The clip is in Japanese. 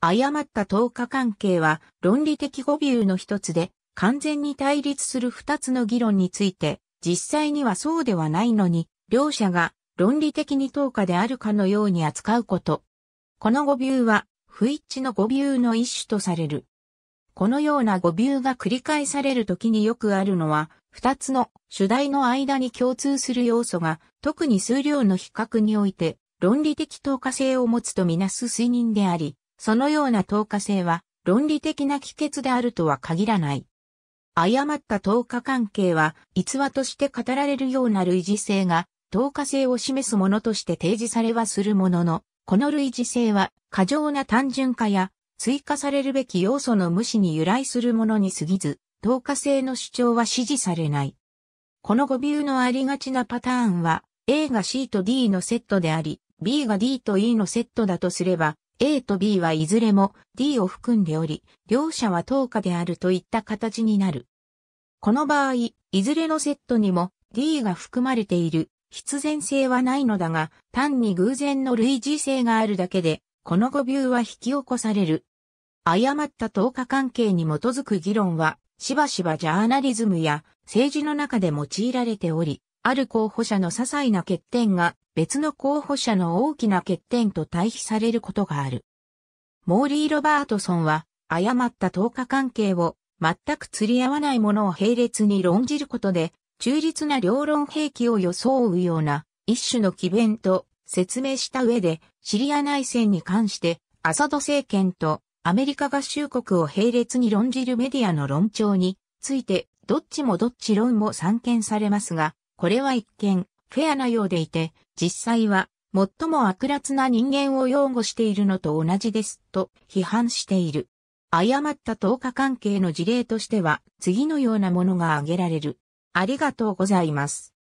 誤った等価関係は論理的語尾の一つで、完全に対立する二つの議論について、実際にはそうではないのに、両者が論理的に等価であるかのように扱うこと。この語尾は、不一致の語尾の一種とされる。このような語尾が繰り返されるときによくあるのは、二つの主題の間に共通する要素が、特に数量の比較において、論理的等価性を持つとみなす推認であり、そのような透過性は論理的な帰結であるとは限らない。誤った透過関係は逸話として語られるような類似性が透過性を示すものとして提示されはするものの、この類似性は過剰な単純化や追加されるべき要素の無視に由来するものに過ぎず、透過性の主張は支持されない。この語尾のありがちなパターンは、A が C と D のセットであり、B が D と E のセットだとすれば、A と B はいずれも D を含んでおり、両者は等価であるといった形になる。この場合、いずれのセットにも D が含まれている必然性はないのだが、単に偶然の類似性があるだけで、この誤謬は引き起こされる。誤った等価関係に基づく議論は、しばしばジャーナリズムや政治の中で用いられており、ある候補者の些細な欠点が別の候補者の大きな欠点と対比されることがある。モーリー・ロバートソンは、誤った投下関係を全く釣り合わないものを並列に論じることで、中立な両論兵器を装うような一種の奇弁と説明した上で、シリア内戦に関して、アサド政権とアメリカ合衆国を並列に論じるメディアの論調について、どっちもどっち論も散見されますが、これは一見、フェアなようでいて、実際は、最も悪辣な人間を擁護しているのと同じです、と批判している。誤った等価関係の事例としては、次のようなものが挙げられる。ありがとうございます。